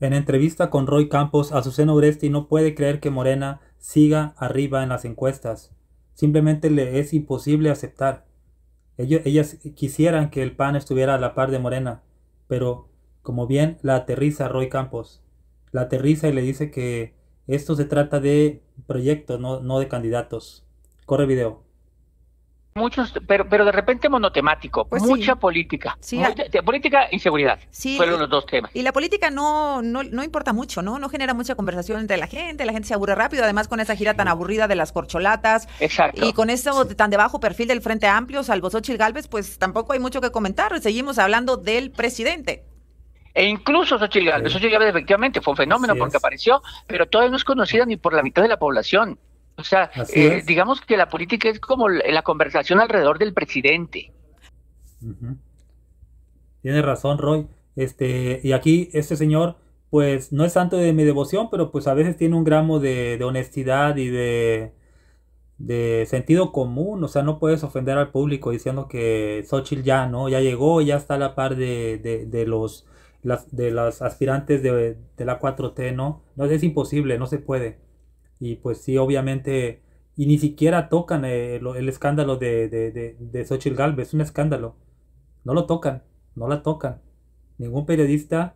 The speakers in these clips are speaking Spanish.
En entrevista con Roy Campos, Azucena Uresti no puede creer que Morena siga arriba en las encuestas. Simplemente le es imposible aceptar. Ellos, ellas quisieran que el PAN estuviera a la par de Morena, pero como bien la aterriza Roy Campos. La aterriza y le dice que esto se trata de proyectos, no, no de candidatos. Corre video. Muchos, pero, pero de repente monotemático, pues mucha política. política y e seguridad sí, fueron los dos temas. Y la política no, no, importa mucho, ¿no? No genera mucha conversación entre la gente, la gente se aburre rápido, además con esa gira tan aburrida de las corcholatas. Exacto. Y con eso tan de bajo perfil del Frente Amplio, salvo Xochitl Galvez, pues tampoco hay mucho que comentar, seguimos hablando del presidente. E incluso Xochitl Galvez, efectivamente fue un fenómeno porque apareció, pero todavía no es conocida ni por la mitad de la población. O sea, eh, digamos que la política es como la conversación alrededor del presidente. Tiene razón, Roy. Este, y aquí este señor, pues no es santo de mi devoción, pero pues a veces tiene un gramo de, honestidad y de, sentido común, o sea, no puedes ofender al público diciendo que Xochitl ya, ¿no? Ya llegó, ya está a la par de, de, los de las aspirantes de, de, la 4T, ¿no? No es imposible, no se puede. Y pues sí, obviamente, y ni siquiera tocan eh, el, escándalo de, de, Xochitl Galvez, es un escándalo. No lo tocan, no la tocan. Ningún periodista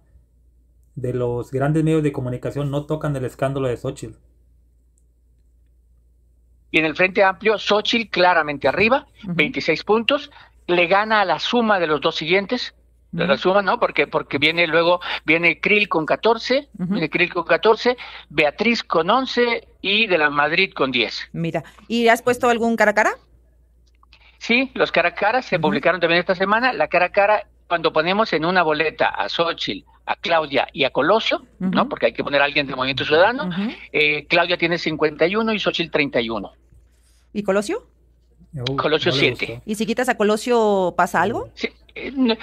de los grandes medios de comunicación no tocan el escándalo de Xochitl. Y en el Frente Amplio, Xochitl claramente arriba, 26 puntos, le gana a la suma de los dos siguientes, de la suma, ¿no? Porque, porque viene luego, viene Krill con 14, viene Krill con 14, Beatriz con 11 y de la Madrid con 10. Mira, ¿y has puesto algún cara a cara? Sí, los cara a cara se publicaron también esta semana. La cara a cara, cuando ponemos en una boleta a Xochitl, a Claudia y a Colosio, ¿no? Porque hay que poner a alguien de Movimiento Ciudadano. Eh, Claudia tiene 51 y Xochitl 31. ¿Y Colosio? Colosio 7. ¿Y si quitas a Colosio pasa algo? Sí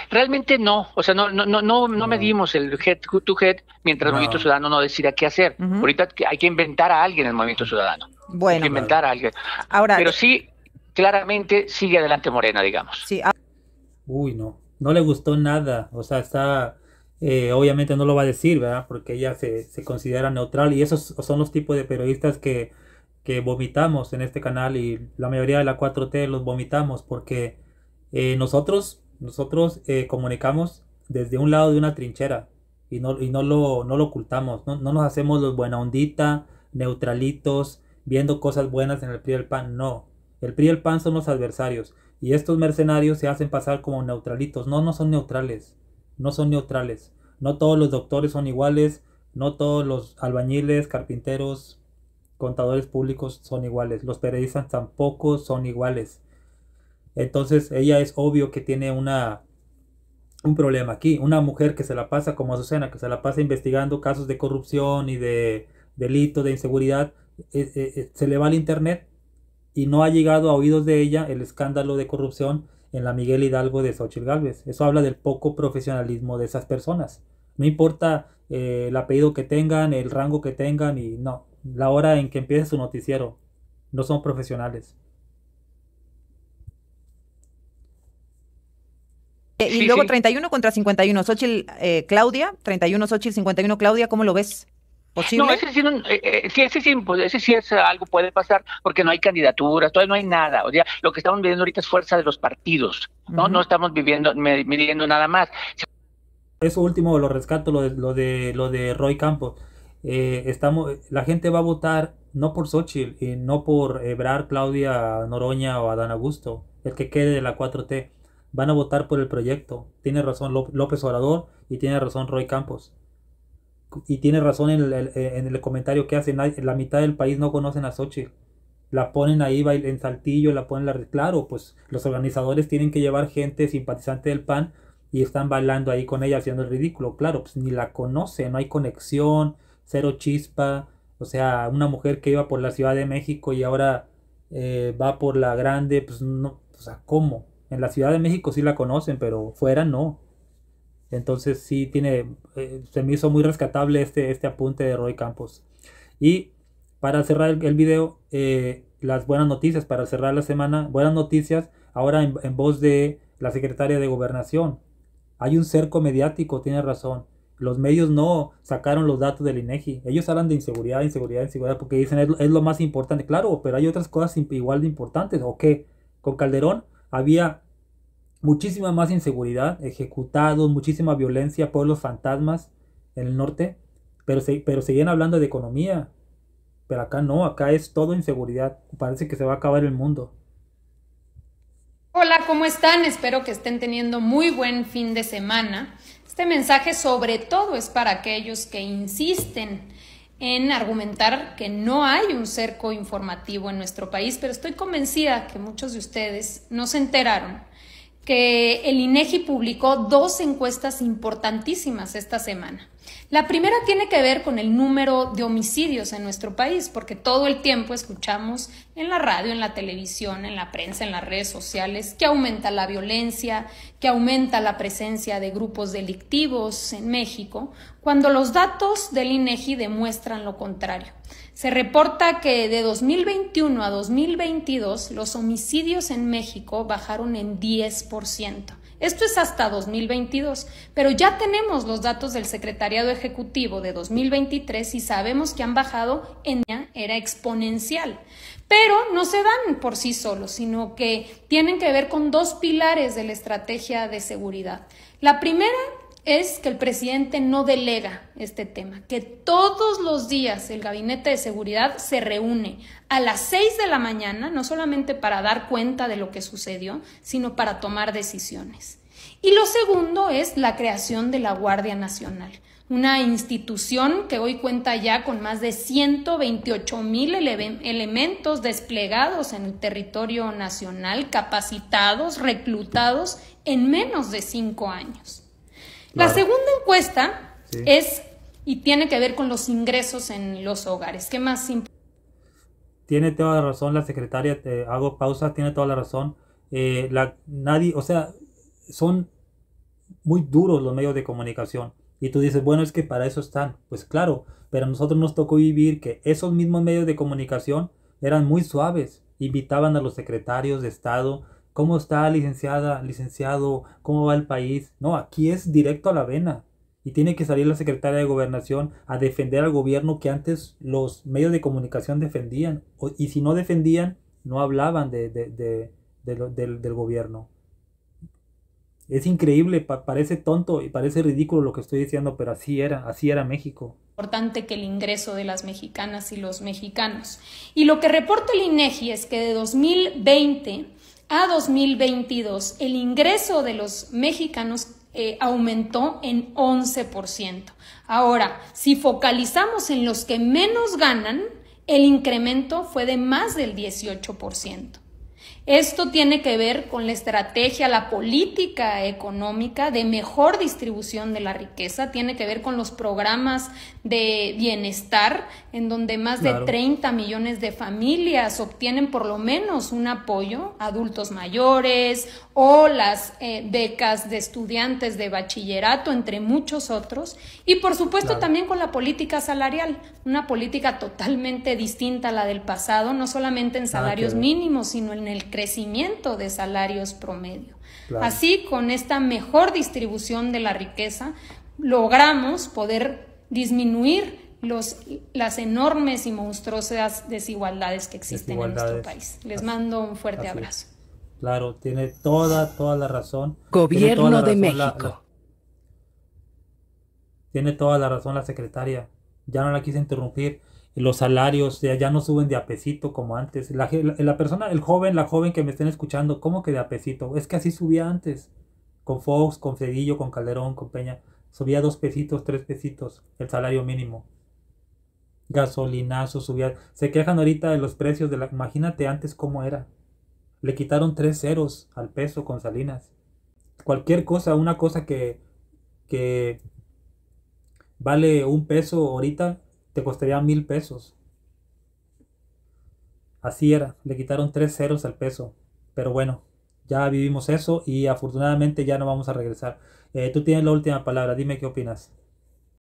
realmente no, o sea, no, no, no, no, no medimos el head to head mientras el movimiento ciudadano no decida qué hacer. Ahorita hay que inventar a alguien el movimiento ciudadano. Bueno. inventar a alguien. Ahora, Pero sí, claramente sigue adelante Morena, digamos. Sí. Ah Uy, no, no le gustó nada. O sea, está, eh, obviamente no lo va a decir, ¿verdad? Porque ella se, se considera neutral y esos son los tipos de periodistas que, que vomitamos en este canal y la mayoría de la 4T los vomitamos porque eh, nosotros nosotros eh, comunicamos desde un lado de una trinchera y no, y no, lo, ocultamos, no, no, nos hacemos los buena ondita, neutralitos, viendo cosas buenas en el PRI y el PAN, no. El PRI y el PAN son los adversarios y estos mercenarios se hacen pasar como neutralitos, no, no son neutrales, no son neutrales. No todos los doctores son iguales, no todos los albañiles, carpinteros, contadores públicos son iguales, los periodistas tampoco son iguales. Entonces ella es obvio que tiene una, un problema aquí. Una mujer que se la pasa como Azucena, que se la pasa investigando casos de corrupción y de delito, de inseguridad, eh, eh, eh, se le va al internet y no ha llegado a oídos de ella el escándalo de corrupción en la Miguel Hidalgo de Xochitl Galvez. Eso habla del poco profesionalismo de esas personas. No importa el apellido que tengan, el rango que tengan y no, la hora en que empiece su noticiero, no son profesionales. Eh, y luego 31 contra 51, Xochitl, eh, Claudia, 31 Xochitl, 51 Claudia, ¿cómo lo ves? ¿Posible? No, ese sí, eh, ese sí, pues, sí es algo puede pasar porque no hay candidaturas, todavía no hay nada. O sea, lo que estamos viviendo ahorita es fuerza de los partidos, ¿no? No estamos viviendo, midiendo nada más. Eso último lo rescato, lo de, lo de, lo de Roy Campos. estamos, la gente va a votar no por Xochitl y no por Ebrar, Claudia, Noroña o Adán Augusto, el que quede de la 4T van a votar por el proyecto. Tiene razón López Obrador y tiene razón Roy Campos. Y tiene razón en el, en el comentario que hace, la mitad del país no conocen a Sochi. La ponen ahí en Saltillo, la ponen la... Claro, pues los organizadores tienen que llevar gente simpatizante del PAN y están bailando ahí con ella haciendo el ridículo. Claro, pues ni la conoce, no hay conexión, cero chispa. O sea, una mujer que iba por la Ciudad de México y ahora eh, va por la grande, pues no, o sea, ¿cómo? En la Ciudad de México sí la conocen, pero fuera no. Entonces sí tiene, eh, se me hizo muy rescatable este, este apunte de Roy Campos. Y para cerrar el, video, eh, las buenas noticias, para cerrar la semana, buenas noticias ahora en, voz de la secretaria de gobernación. Hay un cerco mediático, tiene razón. Los medios no sacaron los datos del INEGI. E Ellos hablan de inseguridad, inseguridad, inseguridad, porque dicen es, es lo más importante. Claro, pero hay otras cosas igual de importantes. ¿O qué? Con Calderón había muchísima más inseguridad, ejecutados, muchísima violencia, por los fantasmas en el norte, pero, se, pero seguían hablando de economía. Pero acá no, acá es todo inseguridad. Parece que se va a acabar el mundo. Hola, ¿cómo están? Espero que estén teniendo muy buen fin de semana. Este mensaje sobre todo es para aquellos que insisten en argumentar que no hay un cerco informativo en nuestro país, pero estoy convencida que muchos de ustedes no se enteraron que el INEGI publicó dos encuestas importantísimas esta semana. La primera tiene que ver con el número de homicidios en nuestro país, porque todo el tiempo escuchamos en la radio, en la televisión, en la prensa, en las redes sociales, que aumenta la violencia, que aumenta la presencia de grupos delictivos en México, cuando los datos del INEGI e demuestran lo contrario. Se reporta que de 2021 a 2022 los homicidios en México bajaron en 10%. Esto es hasta 2022, pero ya tenemos los datos del Secretariado Ejecutivo de 2023 y sabemos que han bajado en era exponencial. Pero no se dan por sí solos, sino que tienen que ver con dos pilares de la estrategia de seguridad. La primera es que el presidente no delega este tema, que todos los días el gabinete de seguridad se reúne a las 6 de la mañana, no solamente para dar cuenta de lo que sucedió, sino para tomar decisiones. Y lo segundo es la creación de la Guardia Nacional, una institución que hoy cuenta ya con más de 128 mil elementos desplegados en el territorio nacional, capacitados, reclutados en menos de cinco años. La segunda encuesta es y tiene que ver con los ingresos en los hogares. ¿Qué más importa? Tiene toda la razón la secretaria, te hago pausa, tiene toda la razón. Eh, nadie, o sea, son muy duros los medios de comunicación. Y tú dices, bueno, es que para eso están. Pues claro, pero a nosotros nos tocó vivir que esos mismos medios de comunicación eran muy suaves. Invitaban a los secretarios de Estado, ¿Cómo está licenciada, licenciado? ¿Cómo va el país? No, aquí es directo a la vena. Y tiene que salir la secretaria de gobernación a defender al gobierno que antes los medios de comunicación defendían. y si no defendían, no hablaban de, de, de, del, gobierno. Es increíble, parece tonto y parece ridículo lo que estoy diciendo, pero así era, así era México. Importante que el ingreso de las mexicanas y los mexicanos. Y lo que reporta el INEGI es que de 2020 a 2022, el ingreso de los mexicanos eh, aumentó en 11%. Ahora, si focalizamos en los que menos ganan, el incremento fue de más del 18%. Esto tiene que ver con la estrategia, la política económica de mejor distribución de la riqueza, tiene que ver con los programas de bienestar, en donde más de 30 millones de familias obtienen por lo menos un apoyo, adultos mayores o las eh, becas de estudiantes de bachillerato, entre muchos otros. Y por supuesto también con la política salarial, una política totalmente distinta a la del pasado, no solamente en salarios mínimos, sino en el crecimiento de salarios promedio. Así, con esta mejor distribución de la riqueza, logramos poder disminuir los, las enormes y monstruosas desigualdades que existen en nuestro país. Les mando un fuerte abrazo. Claro, tiene toda, toda la razón. Gobierno de México. tiene toda la razón la secretaria. Ya no la quise interrumpir los salarios ya no suben de pesito como antes. La, persona, el joven, la joven que me estén escuchando, ¿cómo que de pesito? Es que así subía antes, con Fox, con Cedillo, con Calderón, con Peña. Subía dos pesitos, tres pesitos el salario mínimo. Gasolinazo subía. Se quejan ahorita de los precios de la... Imagínate antes cómo era. Le quitaron tres ceros al peso con Salinas. Cualquier cosa, una cosa que, que vale un peso ahorita, te costaría mil pesos. Así era, le quitaron tres ceros al peso. Pero bueno, ya vivimos eso y afortunadamente ya no vamos a regresar. Eh, tú tienes la última palabra, dime qué opinas.